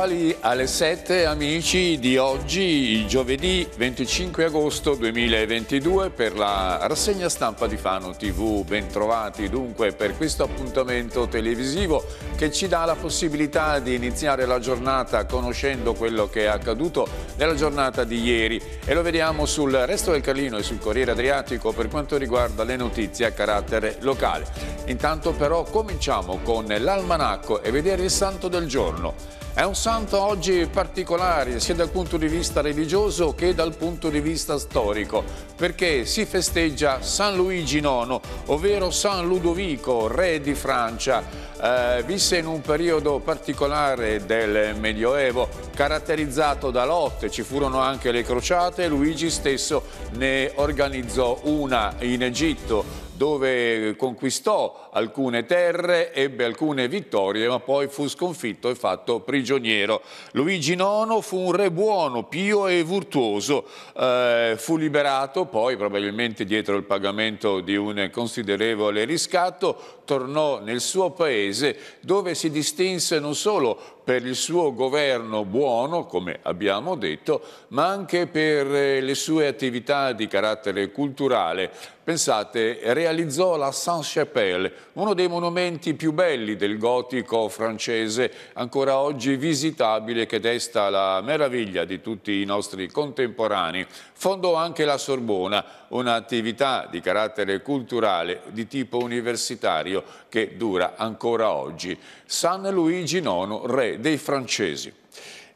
puntuali alle 7 amici di oggi, giovedì 25 agosto 2022 per la rassegna stampa di Fano TV. Bentrovati dunque per questo appuntamento televisivo che ci dà la possibilità di iniziare la giornata conoscendo quello che è accaduto nella giornata di ieri e lo vediamo sul resto del Carlino e sul Corriere Adriatico per quanto riguarda le notizie a carattere locale. Intanto però cominciamo con l'almanacco e vedere il santo del giorno. È un santo oggi particolare sia dal punto di vista religioso che dal punto di vista storico perché si festeggia San Luigi IX, ovvero San Ludovico, re di Francia. Eh, visse in un periodo particolare del Medioevo caratterizzato da lotte, giornate, ci furono anche le crociate, Luigi stesso ne organizzò una in Egitto dove conquistò alcune terre, ebbe alcune vittorie, ma poi fu sconfitto e fatto prigioniero. Luigi IX fu un re buono, pio e virtuoso. Eh, fu liberato poi, probabilmente dietro il pagamento di un considerevole riscatto, tornò nel suo paese dove si distinse non solo per il suo governo buono, come abbiamo detto, ma anche per eh, le sue attività di carattere culturale. Pensate, realizzò la Sainte-Chapelle, uno dei monumenti più belli del gotico francese, ancora oggi visitabile, che desta la meraviglia di tutti i nostri contemporanei. Fondò anche la Sorbona, un'attività di carattere culturale di tipo universitario che dura ancora oggi. San Luigi IX, re dei francesi.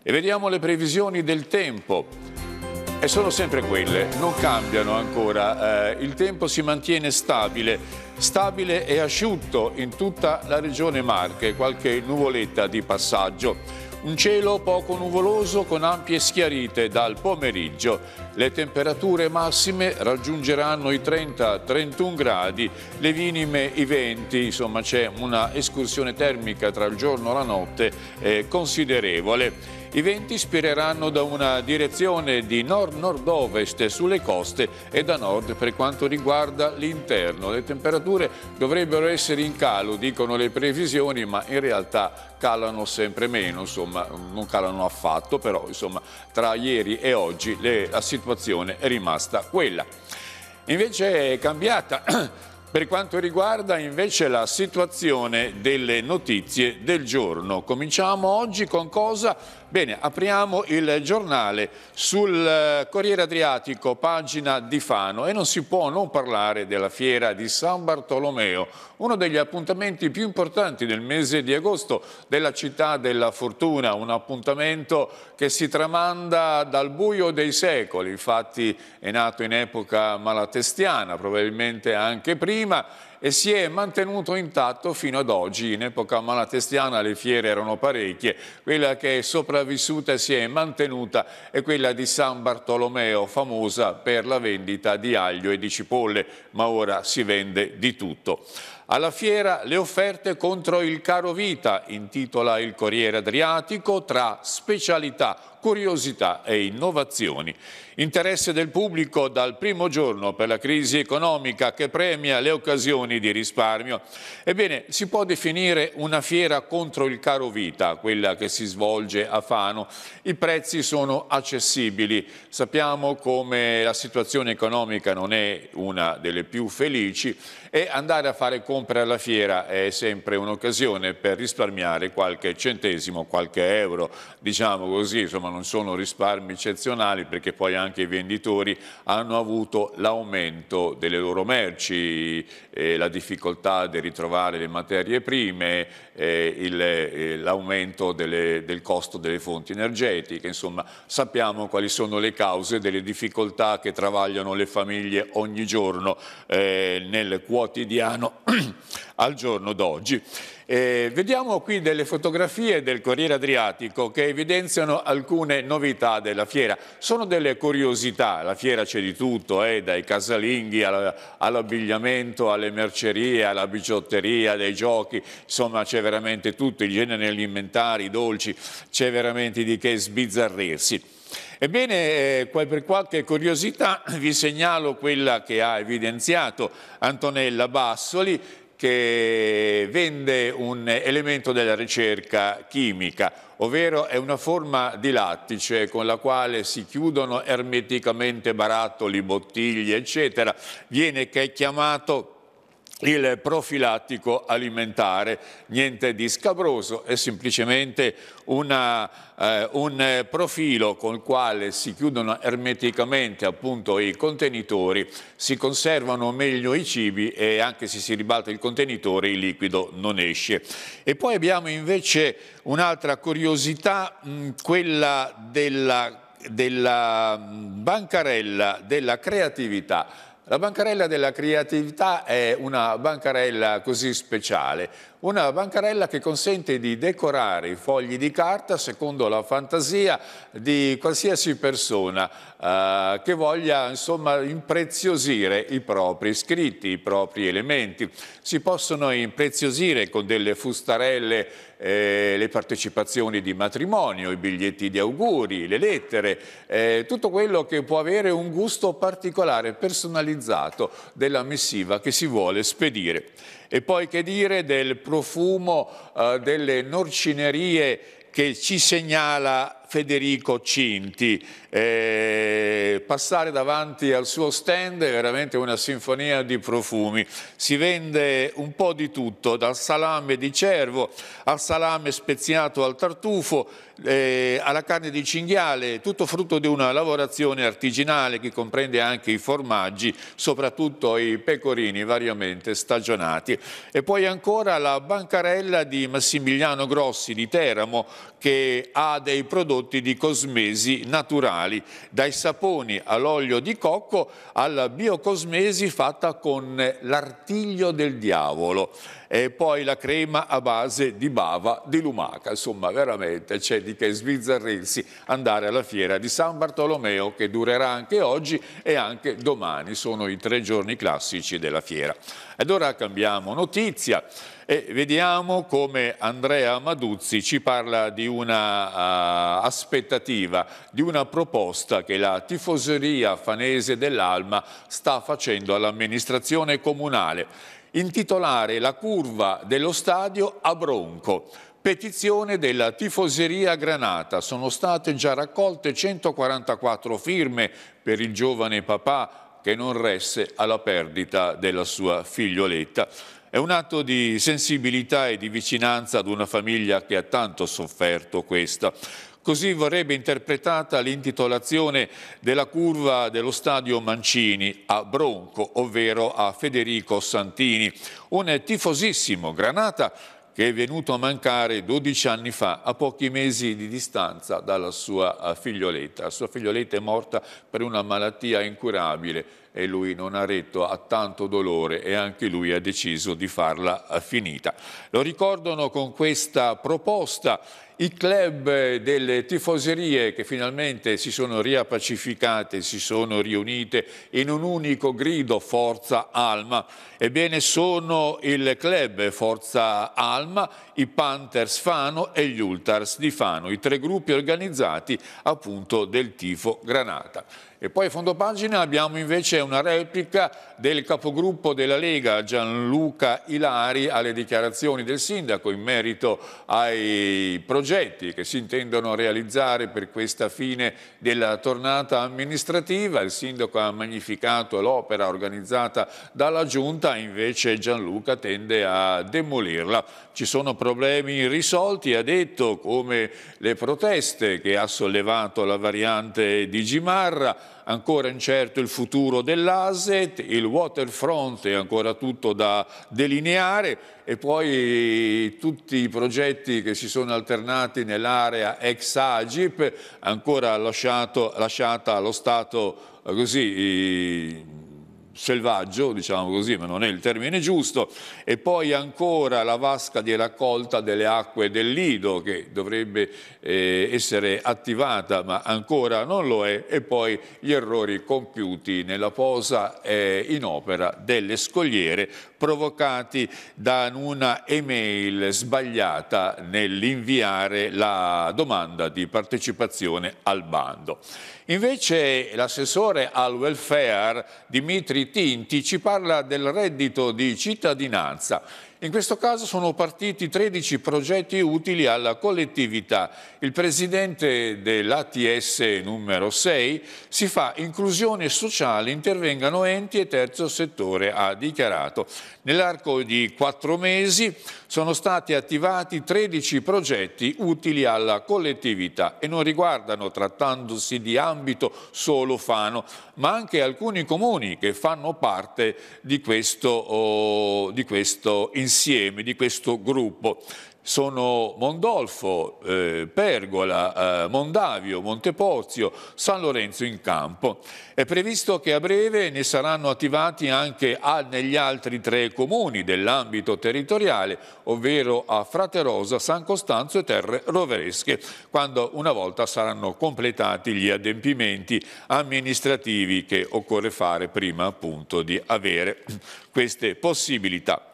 E vediamo le previsioni del tempo. E sono sempre quelle, non cambiano ancora, eh, il tempo si mantiene stabile, stabile e asciutto in tutta la regione Marche, qualche nuvoletta di passaggio. Un cielo poco nuvoloso con ampie schiarite dal pomeriggio le temperature massime raggiungeranno i 30-31 gradi, le minime i 20, insomma c'è una escursione termica tra il giorno e la notte eh, considerevole. I venti spireranno da una direzione di nord-nord-ovest sulle coste e da nord per quanto riguarda l'interno. Le temperature dovrebbero essere in calo, dicono le previsioni, ma in realtà calano sempre meno, insomma non calano affatto, però insomma, tra ieri e oggi le, la situazione situazione è rimasta quella. Invece è cambiata per quanto riguarda invece la situazione delle notizie del giorno. Cominciamo oggi con cosa? Bene, apriamo il giornale sul eh, Corriere Adriatico, pagina di Fano e non si può non parlare della fiera di San Bartolomeo, uno degli appuntamenti più importanti del mese di agosto della città della fortuna, un appuntamento che si tramanda dal buio dei secoli, infatti è nato in epoca malatestiana, probabilmente anche prima e si è mantenuto intatto fino ad oggi. In epoca malatestiana le fiere erano parecchie, quella che è sopravvissuta e si è mantenuta è quella di San Bartolomeo, famosa per la vendita di aglio e di cipolle, ma ora si vende di tutto. Alla fiera le offerte contro il caro vita, intitola il Corriere Adriatico, tra specialità, curiosità e innovazioni. Interesse del pubblico dal primo giorno per la crisi economica che premia le occasioni di risparmio. Ebbene, si può definire una fiera contro il caro vita, quella che si svolge a Fano. I prezzi sono accessibili. Sappiamo come la situazione economica non è una delle più felici e andare a fare compra alla fiera è sempre un'occasione per risparmiare qualche centesimo, qualche euro, diciamo così, insomma non sono risparmi eccezionali perché poi anche i venditori hanno avuto l'aumento delle loro merci, eh, la difficoltà di ritrovare le materie prime, eh, eh l'aumento eh, del costo delle fonti energetiche, insomma sappiamo quali sono le cause delle difficoltà che travagliano le famiglie ogni giorno eh, nel quotidiano al giorno d'oggi. Eh, vediamo qui delle fotografie del Corriere Adriatico che evidenziano alcune novità della fiera. Sono delle curiosità, la fiera c'è di tutto, eh, dai casalinghi all'abbigliamento, alle mercerie, alla bigiotteria, dei giochi, insomma c'è veramente tutto, i generi alimentari, i dolci, c'è veramente di che sbizzarrirsi. Ebbene, eh, per qualche curiosità vi segnalo quella che ha evidenziato Antonella Bassoli, che vende un elemento della ricerca chimica, ovvero è una forma di lattice con la quale si chiudono ermeticamente barattoli, bottiglie, eccetera. Viene chiamato il profilattico alimentare, niente di scabroso, è semplicemente una, eh, un profilo con il quale si chiudono ermeticamente appunto, i contenitori, si conservano meglio i cibi e anche se si ribalta il contenitore il liquido non esce. E poi abbiamo invece un'altra curiosità, mh, quella della, della bancarella della creatività la bancarella della creatività è una bancarella così speciale, una bancarella che consente di decorare i fogli di carta secondo la fantasia di qualsiasi persona eh, che voglia insomma, impreziosire i propri scritti, i propri elementi. Si possono impreziosire con delle fustarelle eh, le partecipazioni di matrimonio, i biglietti di auguri, le lettere, eh, tutto quello che può avere un gusto particolare, personalizzato generalizzato della missiva che si vuole spedire. E poi che dire del profumo eh, delle norcinerie che ci segnala Federico Cinti. Eh, passare davanti al suo stand è veramente una sinfonia di profumi. Si vende un po' di tutto, dal salame di cervo al salame speziato al tartufo, eh, alla carne di cinghiale, tutto frutto di una lavorazione artigianale che comprende anche i formaggi, soprattutto i pecorini variamente stagionati. E poi ancora la bancarella di Massimiliano Grossi di Teramo che ha dei prodotti prodotti di cosmesi naturali, dai saponi all'olio di cocco alla biocosmesi fatta con l'artiglio del diavolo e poi la crema a base di bava di lumaca. Insomma, veramente c'è di che sbizzarrirsi andare alla fiera di San Bartolomeo che durerà anche oggi e anche domani. Sono i tre giorni classici della fiera. Ed ora cambiamo notizia. E vediamo come Andrea Maduzzi ci parla di una uh, aspettativa, di una proposta che la tifoseria fanese dell'Alma sta facendo all'amministrazione comunale, intitolare la curva dello stadio a Bronco. Petizione della tifoseria Granata. Sono state già raccolte 144 firme per il giovane papà che non resse alla perdita della sua figlioletta. È un atto di sensibilità e di vicinanza ad una famiglia che ha tanto sofferto questa. Così vorrebbe interpretata l'intitolazione della curva dello stadio Mancini a Bronco, ovvero a Federico Santini, un tifosissimo Granata che è venuto a mancare 12 anni fa, a pochi mesi di distanza dalla sua eh, figlioletta. La sua figlioletta è morta per una malattia incurabile e lui non ha retto a tanto dolore e anche lui ha deciso di farla eh, finita. Lo ricordano con questa proposta i club delle tifoserie che finalmente si sono riappacificate, si sono riunite in un unico grido Forza Alma. Ebbene sono il club Forza Alma, i Panthers Fano e gli Ultars di Fano, i tre gruppi organizzati appunto del tifo Granata. E poi a fondo pagina abbiamo invece una replica del capogruppo della Lega Gianluca Ilari alle dichiarazioni del sindaco in merito ai progetti che si intendono realizzare per questa fine della tornata amministrativa. Il sindaco ha magnificato l'opera organizzata dalla Giunta, invece Gianluca tende a demolirla. Ci sono problemi risolti, ha detto, come le proteste che ha sollevato la variante di Gimarra, ancora incerto il futuro dell'ASET, il waterfront è ancora tutto da delineare e poi tutti i progetti che si sono alternati nell'area ex Agip, ancora lasciato, lasciata allo stato eh, così selvaggio, diciamo così, ma non è il termine giusto, e poi ancora la vasca di raccolta delle acque del Lido che dovrebbe eh, essere attivata ma ancora non lo è, e poi gli errori compiuti nella posa eh, in opera delle scogliere provocati da una email sbagliata nell'inviare la domanda di partecipazione al bando. Invece l'assessore al welfare Dimitri Tinti ci parla del reddito di cittadinanza in questo caso sono partiti 13 progetti utili alla collettività. Il presidente dell'ATS numero 6 si fa inclusione sociale, intervengano enti e terzo settore, ha dichiarato. Nell'arco di quattro mesi sono stati attivati 13 progetti utili alla collettività e non riguardano, trattandosi di ambito solo Fano, ma anche alcuni comuni che fanno parte di questo, oh, di questo insieme insieme di questo gruppo sono Mondolfo, eh, Pergola, eh, Mondavio, Montepozio, San Lorenzo in campo. È previsto che a breve ne saranno attivati anche a, negli altri tre comuni dell'ambito territoriale, ovvero a Fraterosa, San Costanzo e Terre Roveresche, quando una volta saranno completati gli adempimenti amministrativi che occorre fare prima appunto di avere queste possibilità.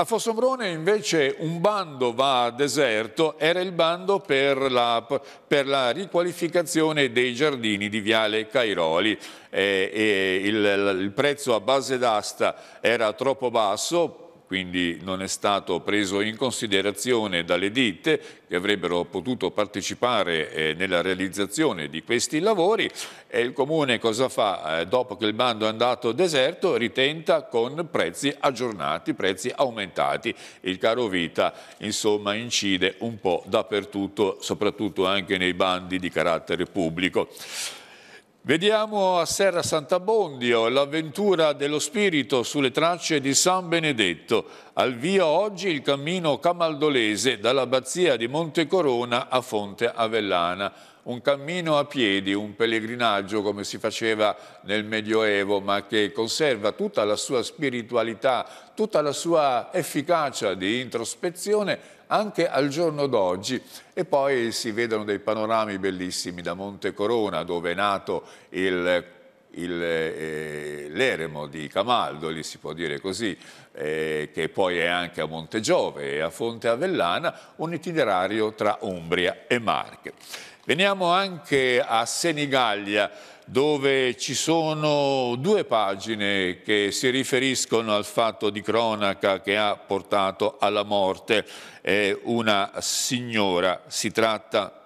A Fossombrone invece un bando va a deserto, era il bando per la, per la riqualificazione dei giardini di Viale Cairoli. Eh, eh, il, il prezzo a base d'asta era troppo basso, quindi non è stato preso in considerazione dalle ditte che avrebbero potuto partecipare eh, nella realizzazione di questi lavori e il Comune cosa fa? Eh, dopo che il bando è andato deserto ritenta con prezzi aggiornati, prezzi aumentati. Il caro vita insomma incide un po' dappertutto, soprattutto anche nei bandi di carattere pubblico. Vediamo a Serra Sant'Abbondio oh, l'avventura dello spirito sulle tracce di San Benedetto. Al via oggi il cammino camaldolese dall'abbazia di Montecorona a Fonte Avellana. Un cammino a piedi, un pellegrinaggio come si faceva nel Medioevo, ma che conserva tutta la sua spiritualità, tutta la sua efficacia di introspezione anche al giorno d'oggi. E poi si vedono dei panorami bellissimi da Monte Corona, dove è nato il eh, l'eremo eh, di Camaldoli, si può dire così, eh, che poi è anche a Monte Giove e a Fonte Avellana, un itinerario tra Umbria e Marche. Veniamo anche a Senigallia, dove ci sono due pagine che si riferiscono al fatto di cronaca che ha portato alla morte una signora. Si tratta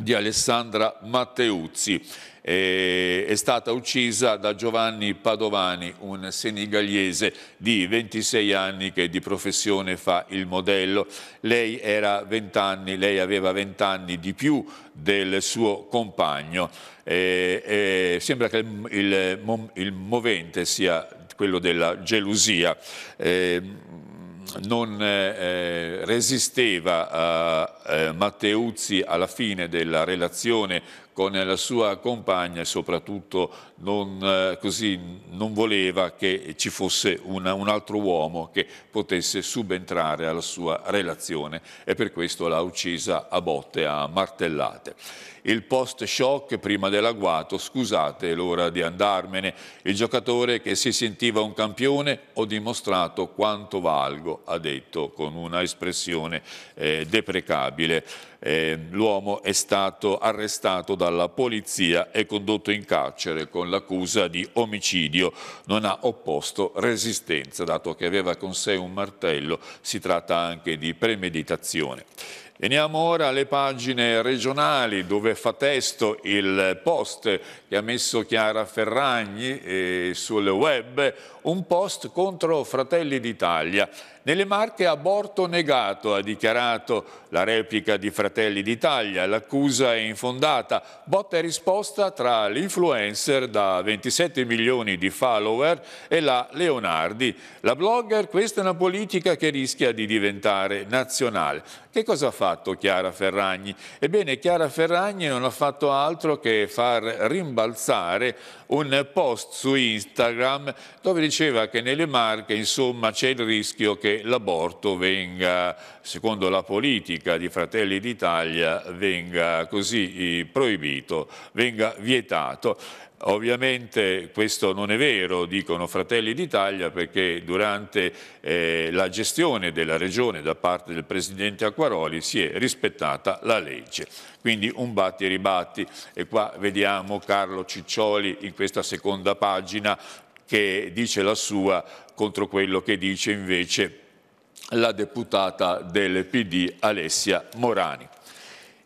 di Alessandra Matteuzzi. è stata uccisa da Giovanni Padovani, un senigaliese di 26 anni che di professione fa il modello. Lei, anni, lei aveva 20 anni di più del suo compagno. E, e sembra che il, il, il, movente sia quello della gelosia. E, ehm, non eh, eh resisteva eh, Matteuzzi alla fine della relazione con la sua compagna e soprattutto non, eh, così, non voleva che ci fosse una, un altro uomo che potesse subentrare alla sua relazione e per questo l'ha uccisa a botte, a martellate il post-shock prima dell'agguato, scusate l'ora di andarmene, il giocatore che si sentiva un campione, ho dimostrato quanto valgo, ha detto con una espressione eh, deprecabile. Eh, L'uomo è stato arrestato dalla polizia e condotto in carcere con l'accusa di omicidio. Non ha opposto resistenza, dato che aveva con sé un martello, si tratta anche di premeditazione. Veniamo ora alle pagine regionali dove fa testo il post che ha messo Chiara Ferragni eh, sul web, un post contro Fratelli d'Italia. Nelle Marche aborto negato, ha dichiarato la replica di Fratelli d'Italia. L'accusa è infondata. Botta e risposta tra l'influencer da 27 milioni di follower e la Leonardi. La blogger, questa è una politica che rischia di diventare nazionale. Che cosa ha fatto Chiara Ferragni? Ebbene, Chiara Ferragni non ha fatto altro che far rimbalzare un post su Instagram dove diceva che nelle Marche, insomma, c'è il rischio che l'aborto venga, secondo la politica di Fratelli d'Italia, venga così eh, proibito, venga vietato. Ovviamente questo non è vero, dicono Fratelli d'Italia, perché durante eh, la gestione della Regione da parte del Presidente Acquaroli si è rispettata la legge. Quindi un batti e ribatti e qua vediamo Carlo Ciccioli in questa seconda pagina che dice la sua contro quello che dice invece la deputata del PD Alessia Morani.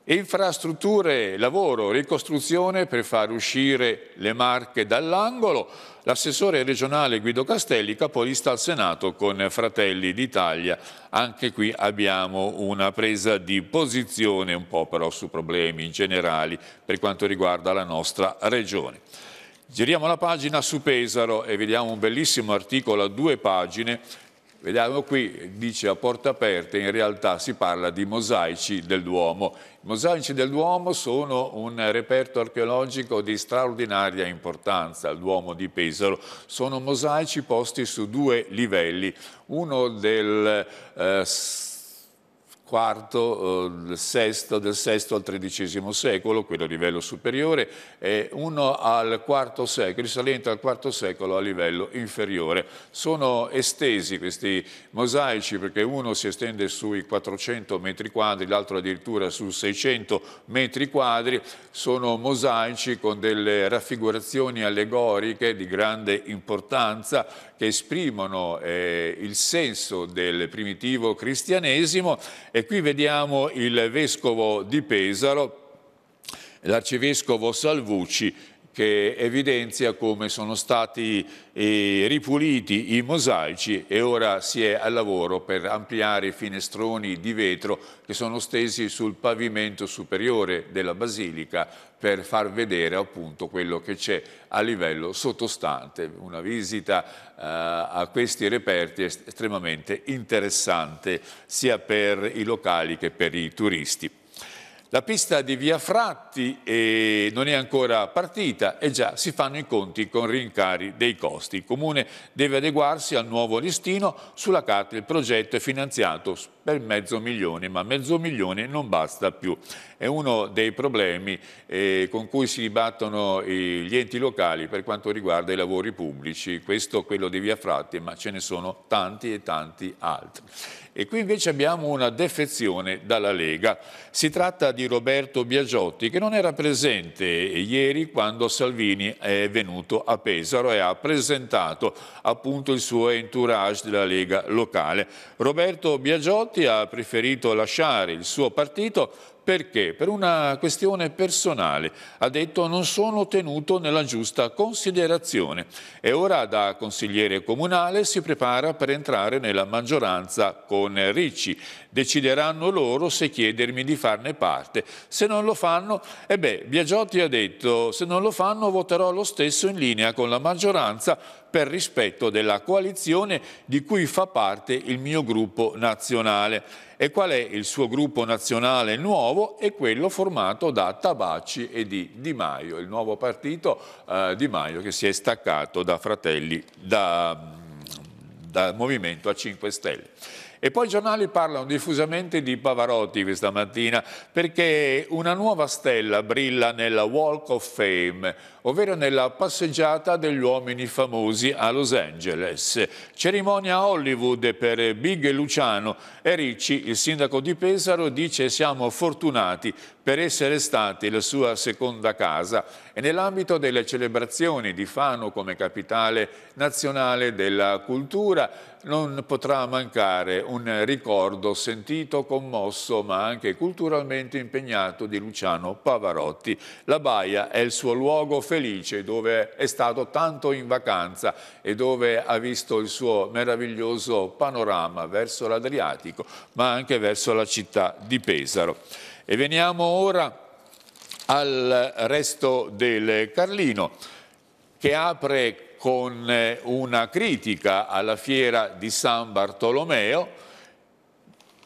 infrastrutture, lavoro, ricostruzione per far uscire le marche dall'angolo. L'assessore regionale Guido Castelli capolista al Senato con Fratelli d'Italia. Anche qui abbiamo una presa di posizione un po' però su problemi generali per quanto riguarda la nostra regione. Giriamo la pagina su Pesaro e vediamo un bellissimo articolo a due pagine Vediamo qui, dice a porta aperta, in realtà si parla di mosaici del Duomo. I mosaici del Duomo sono un reperto archeologico di straordinaria importanza, il Duomo di Pesaro. Sono mosaici posti su due livelli, uno del... Eh, IV, eh, sesto, del VI al tredicesimo secolo, quello a livello superiore, e uno al IV secolo, risalente al IV secolo a livello inferiore. Sono estesi questi mosaici perché uno si estende sui 400 metri quadri, l'altro addirittura su 600 metri quadri, sono mosaici con delle raffigurazioni allegoriche di grande importanza che esprimono eh, il senso del primitivo cristianesimo e e qui vediamo il vescovo di Pesaro, l'arcivescovo Salvucci che evidenzia come sono stati eh, ripuliti i mosaici e ora si è al lavoro per ampliare i finestroni di vetro che sono stesi sul pavimento superiore della basilica per far vedere appunto quello che c'è a livello sottostante. Una visita eh, a questi reperti è estremamente interessante sia per i locali che per i turisti. La pista di Via Fratti eh, non è ancora partita e già si fanno i conti con rincari dei costi. Il Comune deve adeguarsi al nuovo listino. Sulla carta il progetto è finanziato per mezzo milione, ma mezzo milione non basta più. È uno dei problemi eh, con cui si dibattono gli enti locali per quanto riguarda i lavori pubblici. Questo quello di Via Fratti, ma ce ne sono tanti e tanti altri. E qui invece abbiamo una defezione dalla Lega. Si tratta di Roberto Biagiotti che non era presente ieri quando Salvini è venuto a Pesaro e ha presentato appunto il suo entourage della Lega locale. Roberto Biagiotti ha preferito lasciare il suo partito perché? Per una questione personale. Ha detto non sono tenuto nella giusta considerazione e ora da consigliere comunale si prepara per entrare nella maggioranza con Ricci. Decideranno loro se chiedermi di farne parte. Se non lo fanno, e eh beh, Biagiotti ha detto se non lo fanno voterò lo stesso in linea con la maggioranza per rispetto della coalizione di cui fa parte il mio gruppo nazionale. E qual è il suo gruppo nazionale nuovo? È quello formato da Tabacci e di Di Maio, il nuovo partito eh, Di Maio che si è staccato da Fratelli, da, mm, dal Movimento a 5 Stelle. E poi i giornali parlano diffusamente di Pavarotti questa mattina perché una nuova stella brilla nella Walk of Fame, ovvero nella passeggiata degli uomini famosi a Los Angeles. Cerimonia Hollywood per Big Luciano e Ricci, il sindaco di Pesaro, dice siamo fortunati per essere stati la sua seconda casa e nell'ambito delle celebrazioni di Fano come capitale nazionale della cultura non potrà mancare un ricordo sentito, commosso ma anche culturalmente impegnato di Luciano Pavarotti. La Baia è il suo luogo felice dove è stato tanto in vacanza e dove ha visto il suo meraviglioso panorama verso l'Adriatico ma anche verso la città di Pesaro. E veniamo ora al resto del Carlino, che apre con eh, una critica alla fiera di San Bartolomeo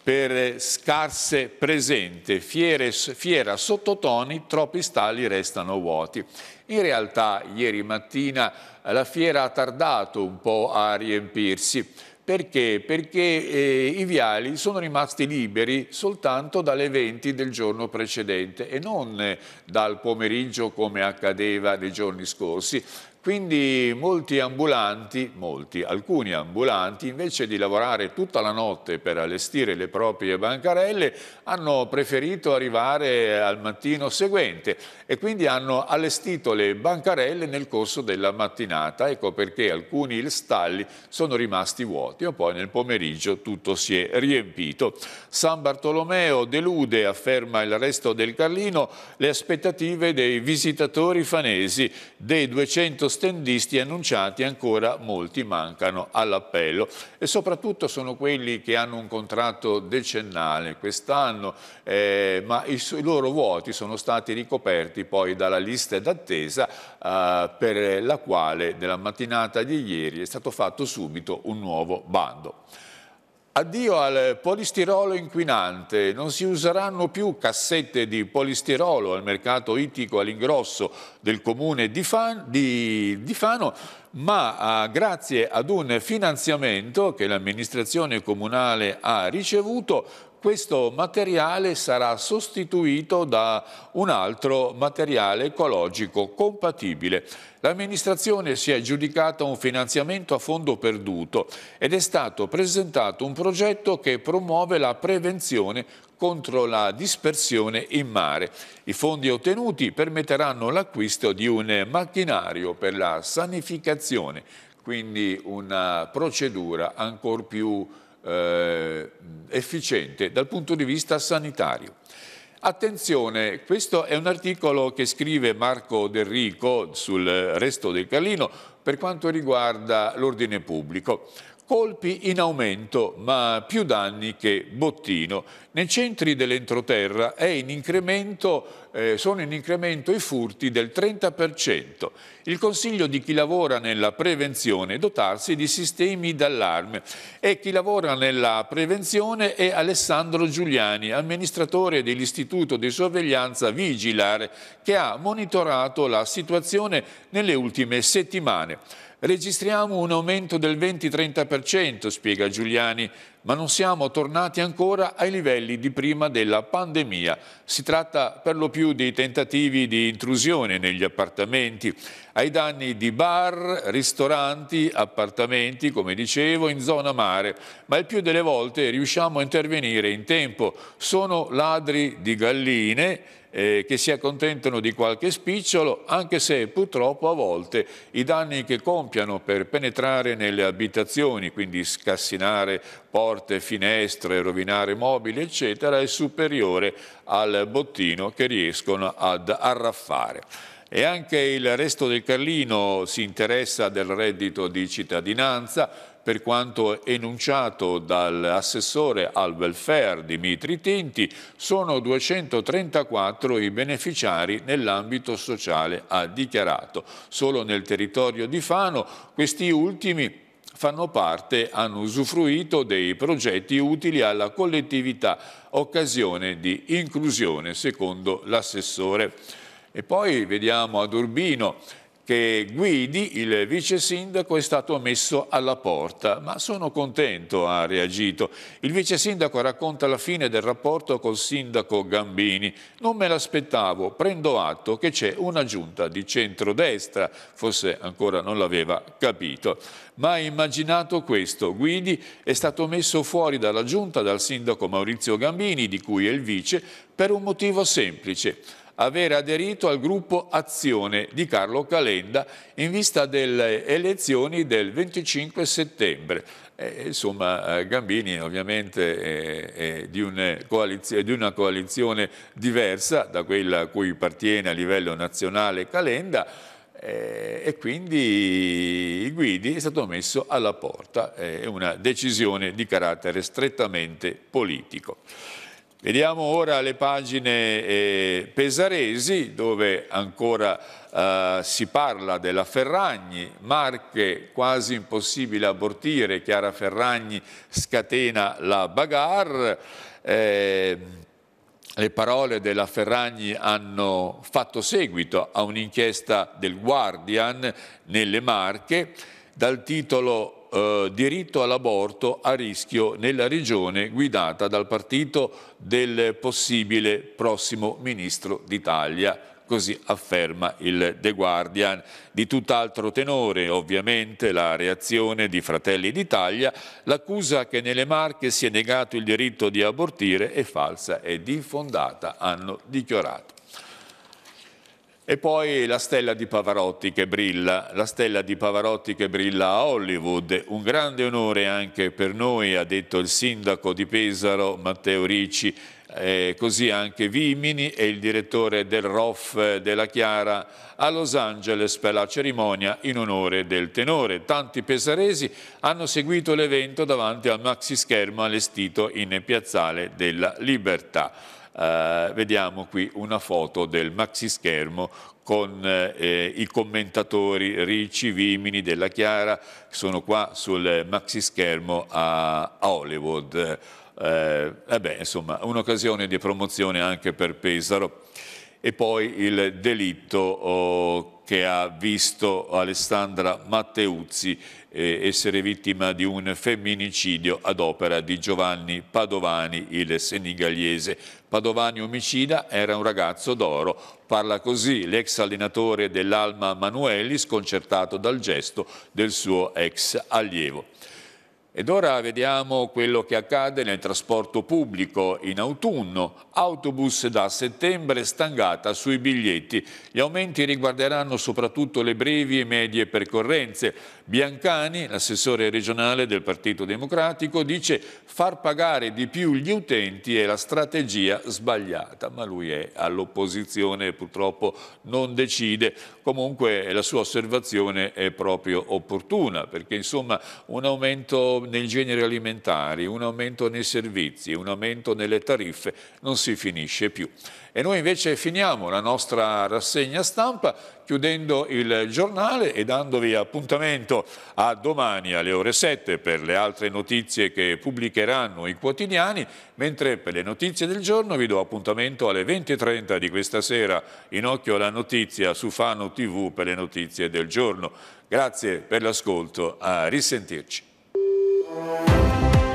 per scarse presenze, fiera sottotoni, troppi stalli restano vuoti. In realtà ieri mattina la fiera ha tardato un po' a riempirsi, perché? Perché eh, i viali sono rimasti liberi soltanto dalle 20 del giorno precedente e non eh, dal pomeriggio come accadeva nei giorni scorsi. Quindi molti ambulanti, molti, alcuni ambulanti, invece di lavorare tutta la notte per allestire le proprie bancarelle, hanno preferito arrivare al mattino seguente e quindi hanno allestito le bancarelle nel corso della mattinata. Ecco perché alcuni stalli sono rimasti vuoti ottimo, poi nel pomeriggio tutto si è riempito. San Bartolomeo delude, afferma il resto del Carlino, le aspettative dei visitatori fanesi, dei 200 stendisti annunciati ancora molti mancano all'appello e soprattutto sono quelli che hanno un contratto decennale quest'anno, eh, ma i, i, loro vuoti sono stati ricoperti poi dalla lista d'attesa eh, per la quale nella mattinata di ieri è stato fatto subito un nuovo bando. Addio al polistirolo inquinante, non si useranno più cassette di polistirolo al mercato ittico all'ingrosso del comune di, Fan, di, di Fano, ma eh, grazie ad un finanziamento che l'amministrazione comunale ha ricevuto questo materiale sarà sostituito da un altro materiale ecologico compatibile. L'amministrazione si è giudicata un finanziamento a fondo perduto ed è stato presentato un progetto che promuove la prevenzione contro la dispersione in mare. I fondi ottenuti permetteranno l'acquisto di un macchinario per la sanificazione, quindi una procedura ancora più eh, efficiente dal punto di vista sanitario. Attenzione, questo è un articolo che scrive Marco Del Rico sul resto del Carlino per quanto riguarda l'ordine pubblico. Colpi in aumento, ma più danni che bottino. Nei centri dell'entroterra in eh, sono in incremento i furti del 30%. Il consiglio di chi lavora nella prevenzione è dotarsi di sistemi d'allarme e chi lavora nella prevenzione è Alessandro Giuliani, amministratore dell'Istituto di Sorveglianza Vigilare, che ha monitorato la situazione nelle ultime settimane. Registriamo un aumento del 20-30%, spiega Giuliani, ma non siamo tornati ancora ai livelli di prima della pandemia. Si tratta per lo più di tentativi di intrusione negli appartamenti, ai danni di bar, ristoranti, appartamenti, come dicevo, in zona mare, ma il più delle volte riusciamo a intervenire in tempo. Sono ladri di galline eh, che si accontentano di qualche spicciolo, anche se purtroppo a volte i danni che compiano per penetrare nelle abitazioni, quindi scassinare porte, finestre, rovinare mobili, eccetera, è superiore al bottino che riescono ad arraffare. E anche il resto del Carlino si interessa del reddito di cittadinanza, per quanto enunciato dall'assessore al welfare Dimitri Tinti, sono 234 i beneficiari nell'ambito sociale, ha dichiarato. Solo nel territorio di Fano questi ultimi fanno parte, hanno usufruito dei progetti utili alla collettività, occasione di inclusione, secondo l'assessore. E poi vediamo ad Urbino che Guidi, il vice sindaco, è stato messo alla porta, ma sono contento, ha reagito. Il vice sindaco racconta la fine del rapporto col sindaco Gambini. Non me l'aspettavo, prendo atto che c'è una giunta di centrodestra, forse ancora non l'aveva capito. Ma ha immaginato questo, Guidi è stato messo fuori dalla giunta dal sindaco Maurizio Gambini, di cui è il vice, per un motivo semplice aver aderito al gruppo Azione di Carlo Calenda in vista delle elezioni del 25 settembre. Eh, insomma, eh, Gambini ovviamente è, eh, è di, una eh, di, una coalizione diversa da quella a cui appartiene a livello nazionale Calenda eh, e quindi Guidi è stato messo alla porta, è una decisione di carattere strettamente politico. Vediamo ora le pagine eh, pesaresi dove ancora eh, si parla della Ferragni, Marche quasi impossibile abortire, Chiara Ferragni scatena la bagarre. Eh, le parole della Ferragni hanno fatto seguito a un'inchiesta del Guardian nelle Marche dal titolo eh, diritto all'aborto a rischio nella regione guidata dal partito del possibile prossimo ministro d'Italia. Così afferma il The Guardian. Di tutt'altro tenore, ovviamente, la reazione di Fratelli d'Italia, l'accusa che nelle Marche si è negato il diritto di abortire è falsa e infondata, hanno dichiarato. E poi la stella di Pavarotti che brilla, la stella di Pavarotti che brilla a Hollywood, un grande onore anche per noi, ha detto il sindaco di Pesaro Matteo Ricci, eh, così anche Vimini e il direttore del ROF della Chiara a Los Angeles per la cerimonia in onore del tenore. Tanti pesaresi hanno seguito l'evento davanti al maxi schermo allestito in Piazzale della Libertà eh, vediamo qui una foto del maxi schermo con eh, eh, i commentatori Ricci, Vimini, Della Chiara, sono qua sul maxi schermo a, a Hollywood. Eh, eh, beh, insomma, un'occasione di promozione anche per Pesaro e poi il delitto oh, che ha visto Alessandra Matteuzzi eh, essere vittima di un femminicidio ad opera di Giovanni Padovani, il senigaliese. Padovani omicida era un ragazzo d'oro. Parla così l'ex allenatore dell'Alma Manuelli sconcertato dal gesto del suo ex allievo. Ed ora vediamo quello che accade nel trasporto pubblico in autunno. Autobus da settembre stangata sui biglietti. Gli aumenti riguarderanno soprattutto le brevi e medie percorrenze. Biancani, l'assessore regionale del Partito Democratico, dice far pagare di più gli utenti è la strategia sbagliata, ma lui è all'opposizione e purtroppo non decide. Comunque la sua osservazione è proprio opportuna, perché insomma un aumento nei generi alimentari, un aumento nei servizi, un aumento nelle tariffe, non si finisce più. E noi invece finiamo la nostra rassegna stampa chiudendo il giornale e dandovi appuntamento a domani alle ore 7 per le altre notizie che pubblicheranno i quotidiani, mentre per le notizie del giorno vi do appuntamento alle 20.30 di questa sera in occhio alla notizia su Fano TV per le notizie del giorno. Grazie per l'ascolto, a risentirci. Música